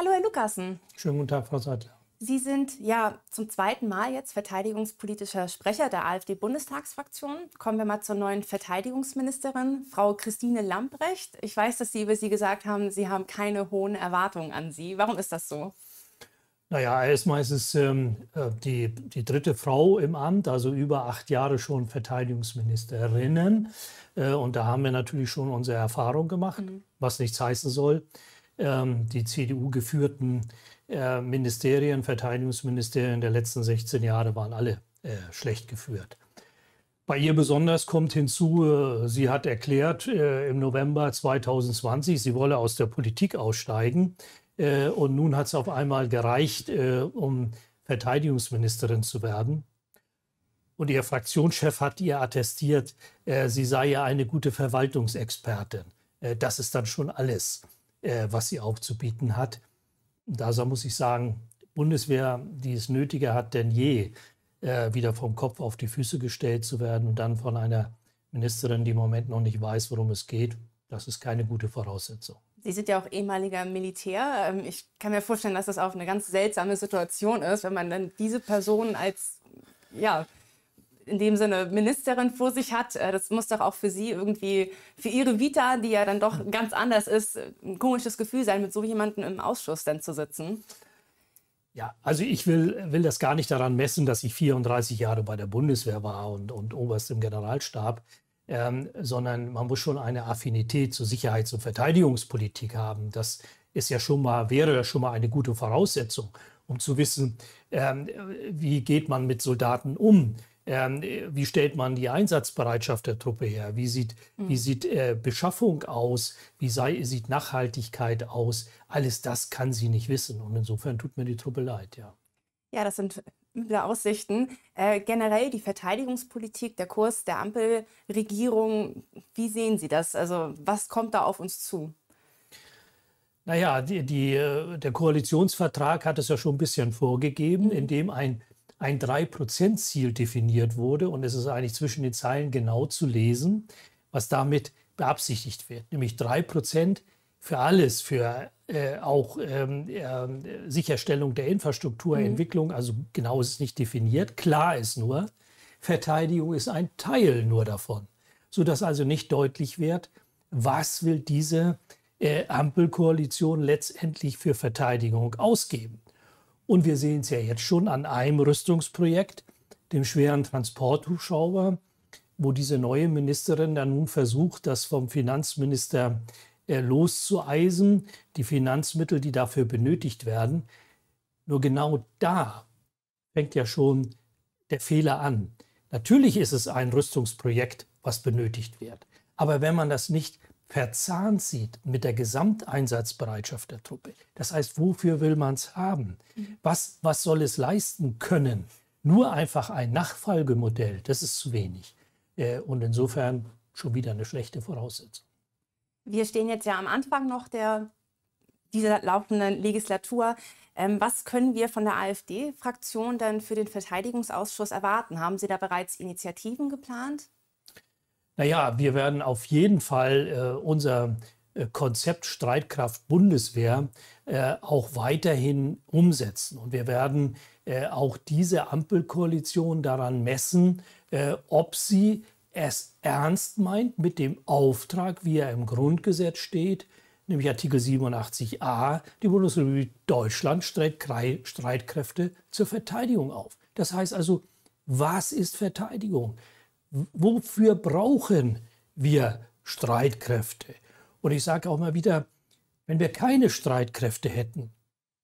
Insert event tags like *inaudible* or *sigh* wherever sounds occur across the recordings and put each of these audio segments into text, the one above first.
Hallo, Herr Lukassen. Schönen guten Tag, Frau Sattler. Sie sind ja zum zweiten Mal jetzt verteidigungspolitischer Sprecher der AfD-Bundestagsfraktion. Kommen wir mal zur neuen Verteidigungsministerin, Frau Christine Lambrecht. Ich weiß, dass Sie über sie gesagt haben, Sie haben keine hohen Erwartungen an sie. Warum ist das so? Naja, erstmal ist es ähm, äh, die, die dritte Frau im Amt, also über acht Jahre schon Verteidigungsministerinnen. Äh, und da haben wir natürlich schon unsere Erfahrung gemacht, mhm. was nichts heißen soll. Ähm, die CDU geführten äh, Ministerien, Verteidigungsministerien der letzten 16 Jahre waren alle äh, schlecht geführt. Bei ihr besonders kommt hinzu, äh, sie hat erklärt im November 2020, sie wolle aus der Politik aussteigen. und nun hat es auf einmal gereicht, um Verteidigungsministerin zu werden. Und ihr Fraktionschef hat ihr attestiert, sie sei ja eine gute Verwaltungsexpertin. das ist dann schon alles äh, was sie aufzubieten hat. Da muss ich sagen, Bundeswehr, die es nötiger hat denn je, äh, wieder vom Kopf auf die Füße gestellt zu werden und dann von einer Ministerin, die im Moment noch nicht weiß, worum es geht, das ist keine gute Voraussetzung. Sie sind ja auch ehemaliger Militär. Ähm, ich kann mir vorstellen, dass das auch eine ganz seltsame Situation ist, wenn man dann diese Person als ja, in dem Sinne Ministerin vor sich hat. Äh, das muss doch auch für Sie irgendwie, für Ihre Vita, die ja dann doch ganz anders ist, ein komisches Gefühl sein, mit so jemandem im Ausschuss dann zu sitzen. Ja, also ich will, will das gar nicht daran messen, dass ich 34 Jahre bei der Bundeswehr war und, und Oberst im Generalstab, ähm, sondern man muss schon eine Affinität zur Sicherheits- und Verteidigungspolitik haben. Das ist ja schon mal, wäre ja schon mal eine gute Voraussetzung, um zu wissen, ähm, wie geht man mit Soldaten um ähm, äh, wie stellt man die Einsatzbereitschaft der Truppe her? Wie sieht, mhm. wie sieht äh, Beschaffung aus? Wie sei, sieht Nachhaltigkeit aus? Alles das kann sie nicht wissen. Und insofern tut mir die Truppe leid, ja. Ja, das sind üble Aussichten. Äh, generell die Verteidigungspolitik, der Kurs der Ampelregierung, wie sehen Sie das? Also was kommt da auf uns zu? Naja, die, die, äh, der Koalitionsvertrag hat es ja schon ein bisschen vorgegeben, mhm. indem ein ein 3%-Ziel definiert wurde. Und es ist eigentlich zwischen den Zeilen genau zu lesen, was damit beabsichtigt wird. Nämlich 3% für alles, für äh, auch ähm, äh, Sicherstellung der Infrastrukturentwicklung. Mhm. Also genau ist es nicht definiert. Klar ist nur, Verteidigung ist ein Teil nur davon. Sodass also nicht deutlich wird, was will diese äh, Ampelkoalition letztendlich für Verteidigung ausgeben. Und wir sehen es ja jetzt schon an einem Rüstungsprojekt, dem schweren Transporthubschrauber, wo diese neue Ministerin dann nun versucht, das vom Finanzminister äh, loszueisen, die Finanzmittel, die dafür benötigt werden. Nur genau da fängt ja schon der Fehler an. Natürlich ist es ein Rüstungsprojekt, was benötigt wird. Aber wenn man das nicht verzahnt sieht mit der Gesamteinsatzbereitschaft der Truppe. Das heißt, wofür will man es haben? Mhm. Was, was soll es leisten können? Nur einfach ein Nachfolgemodell, das ist zu wenig. Äh, und insofern schon wieder eine schlechte Voraussetzung. Wir stehen jetzt ja am Anfang noch der, dieser laufenden Legislatur. Ähm, was können wir von der AfD-Fraktion denn für den Verteidigungsausschuss erwarten? Haben Sie da bereits Initiativen geplant? Naja, wir werden auf jeden Fall äh, unser äh, Konzept Streitkraft Bundeswehr äh, auch weiterhin umsetzen. Und wir werden äh, auch diese Ampelkoalition daran messen, äh, ob sie es ernst meint mit dem Auftrag, wie er im Grundgesetz steht, nämlich Artikel 87a, die Bundesrepublik Deutschland stellt Streitkräfte zur Verteidigung auf. Das heißt also, was ist Verteidigung? wofür brauchen wir Streitkräfte? Und ich sage auch mal wieder, wenn wir keine Streitkräfte hätten,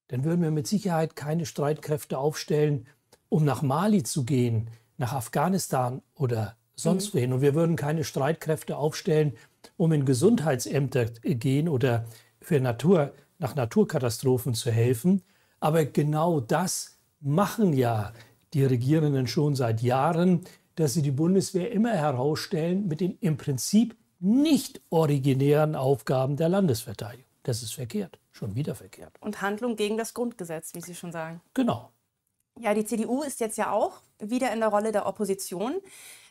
dann würden wir mit Sicherheit keine Streitkräfte aufstellen, um nach Mali zu gehen, nach Afghanistan oder sonst mhm. wohin. Und wir würden keine Streitkräfte aufstellen, um in Gesundheitsämter gehen oder für Natur, nach Naturkatastrophen zu helfen. Aber genau das machen ja die Regierenden schon seit Jahren dass sie die Bundeswehr immer herausstellen mit den im Prinzip nicht originären Aufgaben der Landesverteidigung. Das ist verkehrt, schon wieder verkehrt. Und Handlung gegen das Grundgesetz, wie Sie schon sagen. Genau. Ja, die CDU ist jetzt ja auch wieder in der Rolle der Opposition.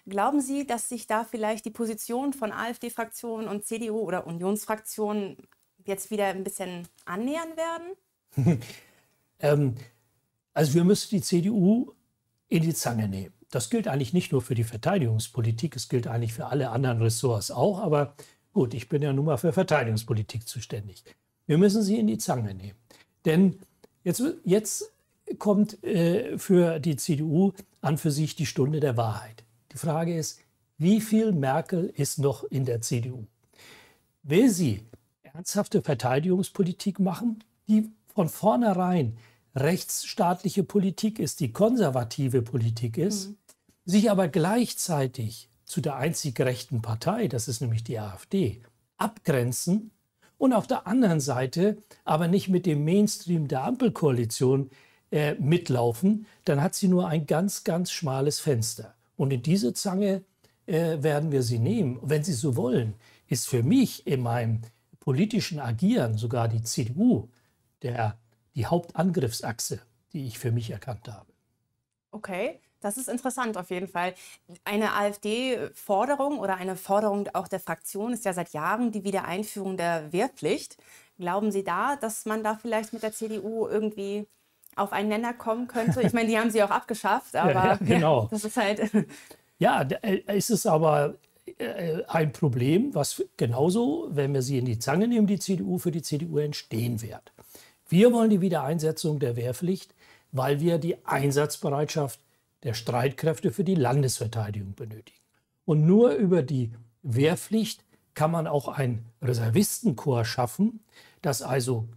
Glauben Sie, dass sich da vielleicht die Position von AfD-Fraktionen und CDU oder Unionsfraktionen jetzt wieder ein bisschen annähern werden? *laughs* ähm, also wir müssen die CDU in die Zange nehmen. Das gilt eigentlich nicht nur für die Verteidigungspolitik, es gilt eigentlich für alle anderen Ressorts auch, aber gut, ich bin ja nun mal für Verteidigungspolitik zuständig. Wir müssen sie in die Zange nehmen. Denn jetzt, jetzt kommt äh, für die CDU an für sich die Stunde der Wahrheit. Die Frage ist, wie viel Merkel ist noch in der CDU? Will sie ernsthafte Verteidigungspolitik machen, die von vornherein rechtsstaatliche Politik ist, die konservative Politik ist, mhm. sich aber gleichzeitig zu der einzig rechten Partei, das ist nämlich die AfD, abgrenzen und auf der anderen Seite aber nicht mit dem Mainstream der Ampelkoalition äh, mitlaufen, dann hat sie nur ein ganz, ganz schmales Fenster. Und in diese Zange äh, werden wir sie nehmen. Wenn Sie so wollen, ist für mich in meinem politischen Agieren sogar die CDU der die Hauptangriffsachse, die ich für mich erkannt habe. Okay, das ist interessant auf jeden Fall. Eine AfD-Forderung oder eine Forderung auch der Fraktion ist ja seit Jahren die Wiedereinführung der Wehrpflicht. Glauben Sie da, dass man da vielleicht mit der CDU irgendwie auf einen Nenner kommen könnte? Ich meine, die haben sie auch abgeschafft, *laughs* aber ja, ja, *laughs* genau. Ja, das ist halt. *laughs* ja, äh, es ist aber äh, ein Problem, was genauso, wenn wir sie in die Zange nehmen, die CDU für die CDU entstehen wird. Wir wollen die Wiedereinsetzung der Wehrpflicht, weil wir die Einsatzbereitschaft der Streitkräfte für die Landesverteidigung benötigen. Und nur über die Wehrpflicht kann man auch ein Reservistenkorps schaffen, das also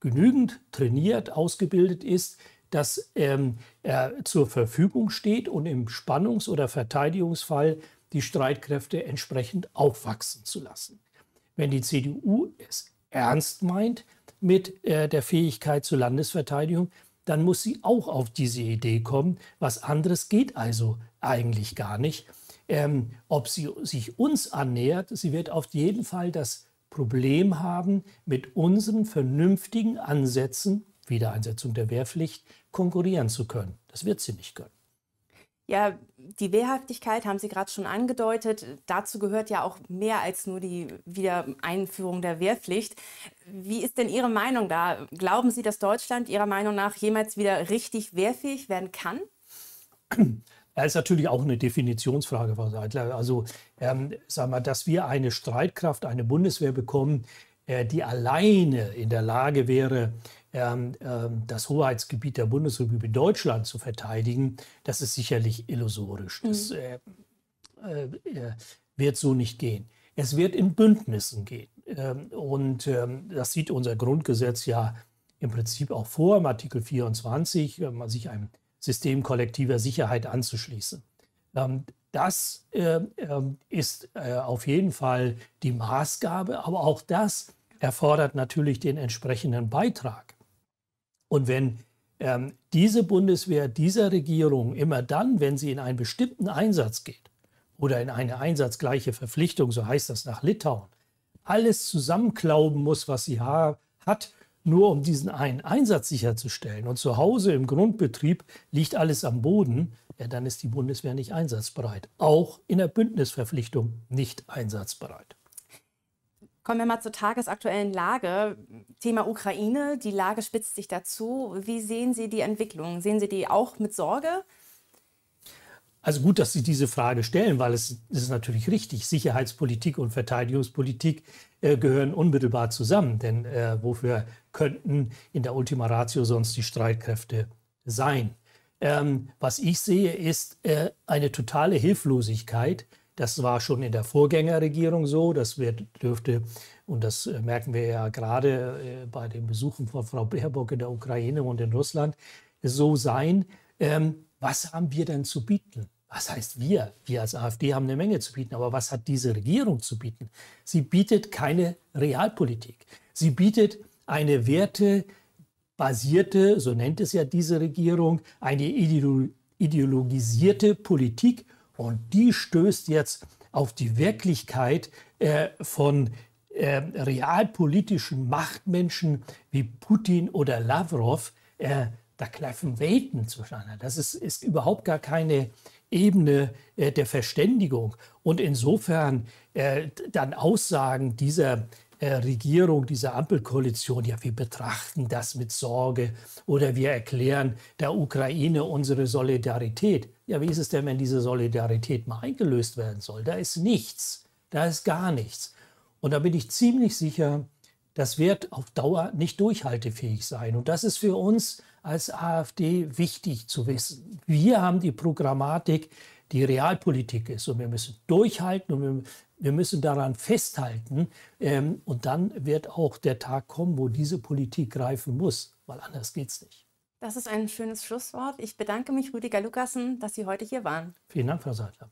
genügend trainiert, ausgebildet ist, dass ähm, er zur Verfügung steht und im Spannungs- oder Verteidigungsfall die Streitkräfte entsprechend aufwachsen zu lassen. Wenn die CDU es ernst meint, mit äh, der Fähigkeit zur Landesverteidigung, dann muss sie auch auf diese Idee kommen. Was anderes geht also eigentlich gar nicht. Ähm, ob sie sich uns annähert, sie wird auf jeden Fall das Problem haben, mit unseren vernünftigen Ansätzen, Wiedereinsetzung der Wehrpflicht, konkurrieren zu können. Das wird sie nicht können. Ja, die Wehrhaftigkeit haben Sie gerade schon angedeutet. Dazu gehört ja auch mehr als nur die Wiedereinführung der Wehrpflicht. Wie ist denn Ihre Meinung da? Glauben Sie, dass Deutschland Ihrer Meinung nach jemals wieder richtig wehrfähig werden kann? Das ist natürlich auch eine Definitionsfrage, Frau Seidler. Also, ähm, sag mal, dass wir eine Streitkraft, eine Bundeswehr bekommen, äh, die alleine in der Lage wäre, ähm, ähm, das Hoheitsgebiet der Bundesrepublik Deutschland zu verteidigen, das ist sicherlich illusorisch. Das mhm. äh, äh, äh, wird so nicht gehen. Es wird in Bündnissen gehen. Ähm, und das sieht unser Grundgesetz ja im Prinzip auch vor, im Artikel 24, sich einem System kollektiver Sicherheit anzuschließen. das ist äh, auf jeden Fall die Maßgabe, aber auch das erfordert natürlich den entsprechenden Beitrag und wenn ähm, diese Bundeswehr dieser Regierung immer dann, wenn sie in einen bestimmten Einsatz geht oder in eine einsatzgleiche Verpflichtung, so heißt das nach Litauen, alles zusammenklauben muss, was sie ha hat, nur um diesen einen Einsatz sicherzustellen und zu Hause im Grundbetrieb liegt alles am Boden, ja, dann ist die Bundeswehr nicht einsatzbereit. Auch in der Bündnisverpflichtung nicht einsatzbereit. Kommen wir mal zur tagesaktuellen Lage. Thema Ukraine, die Lage spitzt sich dazu. Wie sehen Sie die Entwicklung? Sehen Sie die auch mit Sorge? Also gut, dass Sie diese Frage stellen, weil es ist natürlich richtig. Sicherheitspolitik und Verteidigungspolitik äh, gehören unmittelbar zusammen. Denn äh, wofür könnten in der Ultima Ratio sonst die Streitkräfte sein? Ähm, was ich sehe, ist äh, eine totale Hilflosigkeit das war schon in der Vorgängerregierung so. Das wird, dürfte, und das äh, merken wir ja gerade äh, bei den Besuchen von Frau Baerbock in der Ukraine und in Russland, so sein. Ähm, was haben wir denn zu bieten? Was heißt wir? Wir als AfD haben eine Menge zu bieten, aber was hat diese Regierung zu bieten? Sie bietet keine Realpolitik. Sie bietet eine wertebasierte, so nennt es ja diese Regierung, eine ideologisierte Politik und die stößt jetzt auf die Wirklichkeit äh, von äh, realpolitischen Machtmenschen wie Putin oder Lavrov. Äh, da klaffen Welten zueinander. Das ist, ist überhaupt gar keine Ebene äh, der Verständigung. Und insofern äh, dann Aussagen dieser äh, Regierung, dieser Ampelkoalition, ja, wir betrachten das mit Sorge oder wir erklären der Ukraine unsere Solidarität. Ja, wie ist es denn, wenn diese Solidarität mal eingelöst werden soll? Da ist nichts, da ist gar nichts. Und da bin ich ziemlich sicher, das wird auf Dauer nicht durchhaltefähig sein. Und das ist für uns als AfD wichtig zu wissen. Wir haben die Programmatik, die Realpolitik ist. Und wir müssen durchhalten und wir wir müssen daran festhalten. Ähm, und dann wird auch der Tag kommen, wo diese Politik greifen muss, weil anders geht es nicht. Das ist ein schönes Schlusswort. Ich bedanke mich, Rüdiger Lukassen, dass Sie heute hier waren. Vielen Dank, Frau Seidler.